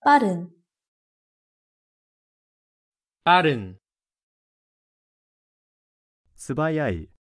빠른 빠른 스바야이